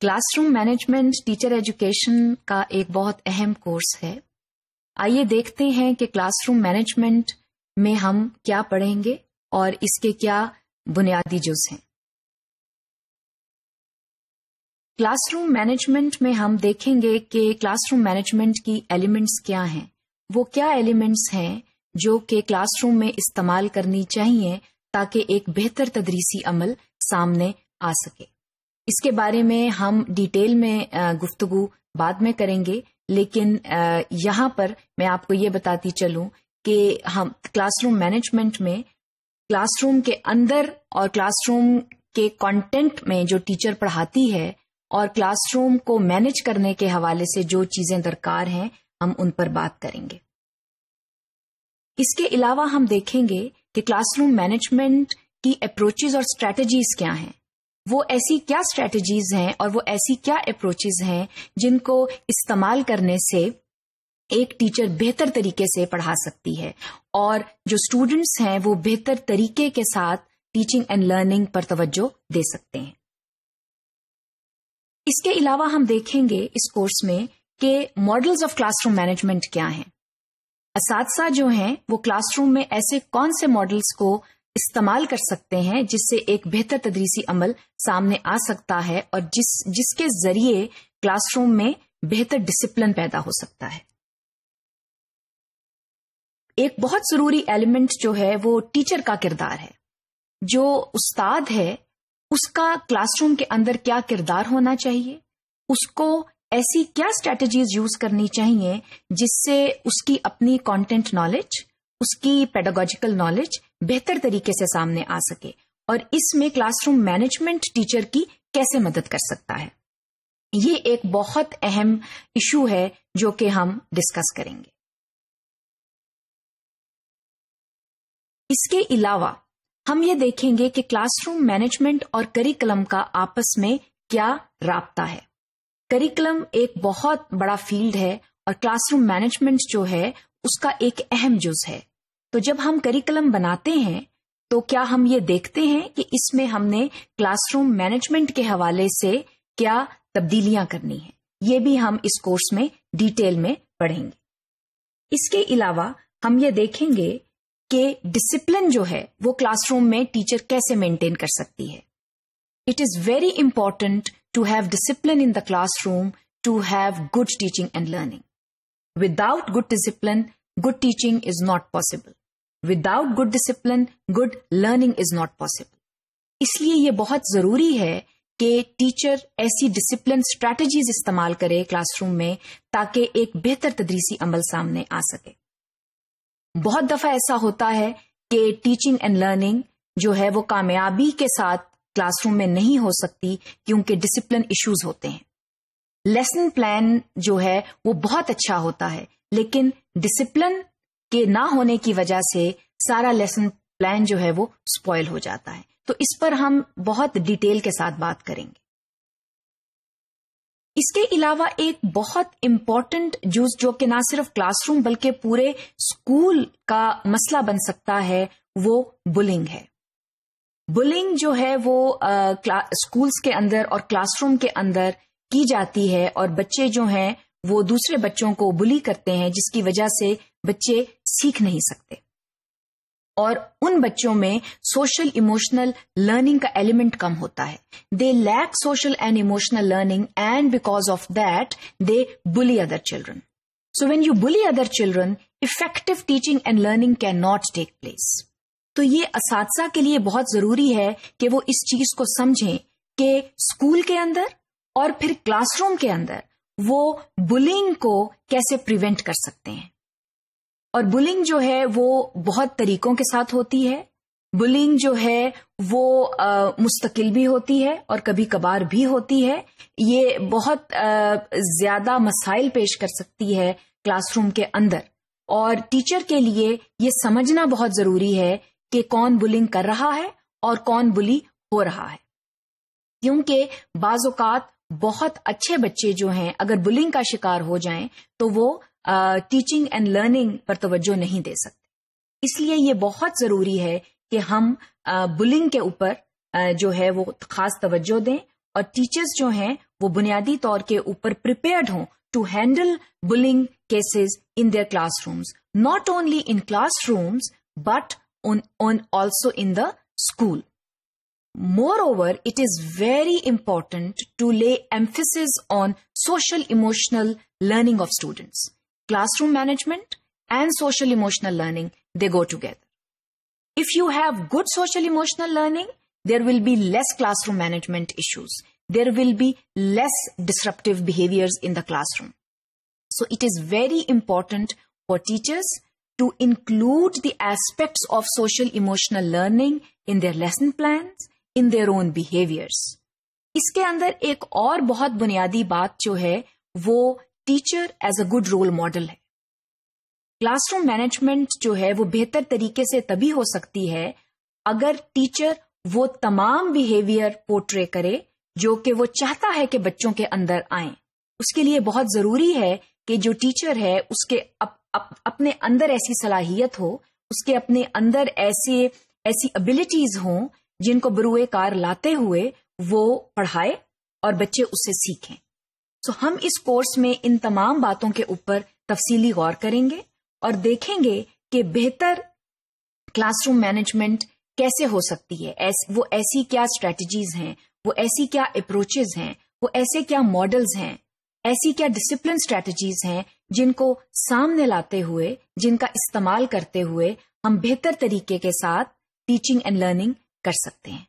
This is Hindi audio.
क्लासरूम मैनेजमेंट टीचर एजुकेशन का एक बहुत अहम कोर्स है आइए देखते हैं कि क्लासरूम मैनेजमेंट में हम क्या पढ़ेंगे और इसके क्या बुनियादी जुज हैं क्लासरूम मैनेजमेंट में हम देखेंगे कि क्लासरूम मैनेजमेंट की एलिमेंट्स क्या हैं वो क्या एलिमेंट्स हैं जो कि क्लासरूम में इस्तेमाल करनी चाहिए ताकि एक बेहतर तदरीसी अमल सामने आ सके इसके बारे में हम डिटेल में गुफ्तगु बाद में करेंगे लेकिन यहाँ पर मैं आपको ये बताती चलूँ कि हम क्लासरूम मैनेजमेंट में क्लासरूम के अंदर और क्लासरूम के कंटेंट में जो टीचर पढ़ाती है और क्लासरूम को मैनेज करने के हवाले से जो चीजें दरकार हैं हम उन पर बात करेंगे इसके अलावा हम देखेंगे कि क्लासरूम मैनेजमेंट की अप्रोचेज और स्ट्रेटजीज क्या हैं वो ऐसी क्या स्ट्रेटजीज हैं और वो ऐसी क्या अप्रोचेज हैं जिनको इस्तेमाल करने से एक टीचर बेहतर तरीके से पढ़ा सकती है और जो स्टूडेंट्स हैं वो बेहतर तरीके के साथ टीचिंग एंड लर्निंग पर तवज्जो दे सकते हैं इसके अलावा हम देखेंगे इस कोर्स में कि मॉडल्स ऑफ क्लासरूम मैनेजमेंट क्या हैं साथ जो हैं वो क्लासरूम में ऐसे कौन से मॉडल्स को इस्तेमाल कर सकते हैं जिससे एक बेहतर तदरीसी अमल सामने आ सकता है और जिस जिसके जरिए क्लासरूम में बेहतर डिसिप्लिन पैदा हो सकता है एक बहुत जरूरी एलिमेंट जो है वो टीचर का किरदार है जो उस्ताद है उसका क्लासरूम के अंदर क्या किरदार होना चाहिए उसको ऐसी क्या स्ट्रेटजीज यूज करनी चाहिए जिससे उसकी अपनी कंटेंट नॉलेज उसकी पेडागोजिकल नॉलेज बेहतर तरीके से सामने आ सके और इसमें क्लासरूम मैनेजमेंट टीचर की कैसे मदद कर सकता है ये एक बहुत अहम इशू है जो कि हम डिस्कस करेंगे इसके अलावा हम ये देखेंगे कि क्लासरूम मैनेजमेंट और करिकुलम का आपस में क्या रता है करिकुलम एक बहुत बड़ा फील्ड है और क्लासरूम मैनेजमेंट जो है उसका एक अहम जुज है तो जब हम करिकुलम बनाते हैं तो क्या हम ये देखते हैं कि इसमें हमने क्लासरूम मैनेजमेंट के हवाले से क्या तब्दीलियां करनी है ये भी हम इस कोर्स में डिटेल में पढ़ेंगे इसके अलावा हम ये देखेंगे कि डिसिप्लिन जो है वो क्लासरूम में टीचर कैसे मेंटेन कर सकती है it is very important to have discipline in the classroom to have good teaching and learning without good discipline good teaching is not possible. Without good discipline, good learning is not possible. इसलिए ये बहुत जरूरी है कि टीचर ऐसी डिसिप्लिन स्ट्रैटेजीज इस्तेमाल करे क्लासरूम में ताकि एक बेहतर तदरीसी अमल सामने आ सके बहुत दफा ऐसा होता है कि टीचिंग एंड लर्निंग जो है वो कामयाबी के साथ क्लासरूम में नहीं हो सकती क्योंकि डिसिप्लिन इश्यूज होते हैं लेसन प्लान जो है वो बहुत अच्छा होता है लेकिन डिसिप्लिन के ना होने की वजह से सारा लेसन प्लान जो है वो स्पॉयल हो जाता है तो इस पर हम बहुत डिटेल के साथ बात करेंगे इसके अलावा एक बहुत इंपॉर्टेंट जूस जो कि ना सिर्फ क्लासरूम बल्कि पूरे स्कूल का मसला बन सकता है वो बुलिंग है बुलिंग जो है वो स्कूल्स के अंदर और क्लासरूम के अंदर की जाती है और बच्चे जो हैं वो दूसरे बच्चों को बुली करते हैं जिसकी वजह से बच्चे सीख नहीं सकते और उन बच्चों में सोशल इमोशनल लर्निंग का एलिमेंट कम होता है they lack social and emotional learning and because of that they bully other children so when you bully other children effective teaching and learning can not take place तो ये इस के लिए बहुत जरूरी है कि वो इस चीज को समझें कि स्कूल के अंदर और फिर क्लासरूम के अंदर वो बुलिंग को कैसे प्रिवेंट कर सकते हैं और बुलिंग जो है वो बहुत तरीकों के साथ होती है बुलिंग जो है वो मुस्तकिल भी होती है और कभी कभार भी होती है ये बहुत ज्यादा मसाइल पेश कर सकती है क्लासरूम के अंदर और टीचर के लिए ये समझना बहुत जरूरी है कि कौन बुलिंग कर रहा है और कौन बुली हो रहा है क्योंकि बाज़ात बहुत अच्छे बच्चे जो हैं अगर बुलिंग का शिकार हो जाएं तो वो टीचिंग एंड लर्निंग पर तवज्जो नहीं दे सकते इसलिए ये बहुत ज़रूरी है कि हम बुलिंग के ऊपर जो है वो खास तवज्जो दें और टीचर्स जो हैं वो बुनियादी तौर के ऊपर प्रिपेयर्ड हों to handle bullying cases in their classrooms not only in classrooms but on also in the school Moreover, it is very important to lay emphasis on social emotional learning of students. Classroom management and social emotional learning, they go together. If you have good social emotional learning, there will be less classroom management issues. There will be less disruptive behaviors in the classroom. So it is very important for teachers to include the aspects of social emotional learning in their lesson plans in their own behaviours इसके अंदर एक और बहुत बुनियादी बात जो है वो teacher as a good role model है क्लासरूम मैनेजमेंट जो है वो बेहतर तरीके से तभी हो सकती है अगर टीचर वो तमाम बिहेवियर पोर्ट्रे करे जो कि वो चाहता है कि बच्चों के अंदर आए उसके लिए बहुत जरूरी है कि जो टीचर है उसके अप, अप, अपने अंदर ऐसी सलाहियत हो उसके अपने अंदर ऐसे ऐसी एबिलिटीज हों जिनको बरुए कार लाते हुए वो पढ़ाए और बच्चे उससे सीखें सो हम इस कोर्स में इन तमाम बातों के ऊपर तफसीली गौर करेंगे और देखेंगे कि बेहतर क्लासरूम मैनेजमेंट कैसे हो सकती है ऐस, वो ऐसी क्या स्ट्रेटजीज हैं वो ऐसी क्या अप्रोचेज हैं वो ऐसे क्या मॉडल्स हैं ऐसी क्या डिसिप्लिन स्ट्रेटजीज हैं जिनको सामने लाते हुए जिनका इस्तेमाल करते हुए हम बेहतर तरीके के साथ टीचिंग एंड लर्निंग कर सकते हैं